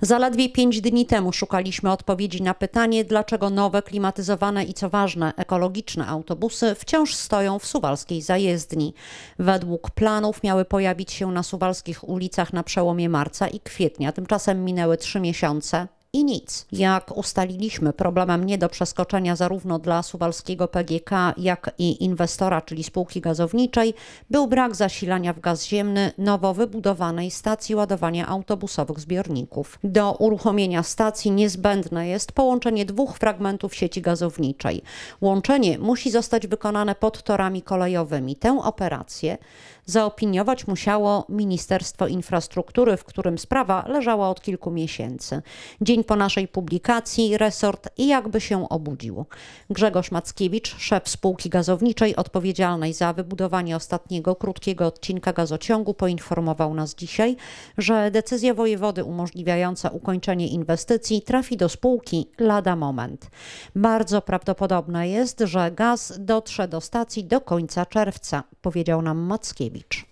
Zaledwie pięć dni temu szukaliśmy odpowiedzi na pytanie, dlaczego nowe, klimatyzowane i co ważne, ekologiczne autobusy wciąż stoją w suwalskiej zajezdni. Według planów miały pojawić się na suwalskich ulicach na przełomie marca i kwietnia. Tymczasem minęły trzy miesiące i nic. Jak ustaliliśmy, problemem nie do przeskoczenia zarówno dla suwalskiego PGK, jak i inwestora, czyli spółki gazowniczej, był brak zasilania w gaz ziemny nowo wybudowanej stacji ładowania autobusowych zbiorników. Do uruchomienia stacji niezbędne jest połączenie dwóch fragmentów sieci gazowniczej. Łączenie musi zostać wykonane pod torami kolejowymi. Tę operację zaopiniować musiało Ministerstwo Infrastruktury, w którym sprawa leżała od kilku miesięcy. Dzień po naszej publikacji resort jakby się obudził. Grzegorz Mackiewicz, szef spółki gazowniczej odpowiedzialnej za wybudowanie ostatniego krótkiego odcinka gazociągu, poinformował nas dzisiaj, że decyzja wojewody umożliwiająca ukończenie inwestycji trafi do spółki lada moment. Bardzo prawdopodobne jest, że gaz dotrze do stacji do końca czerwca, powiedział nam Mackiewicz.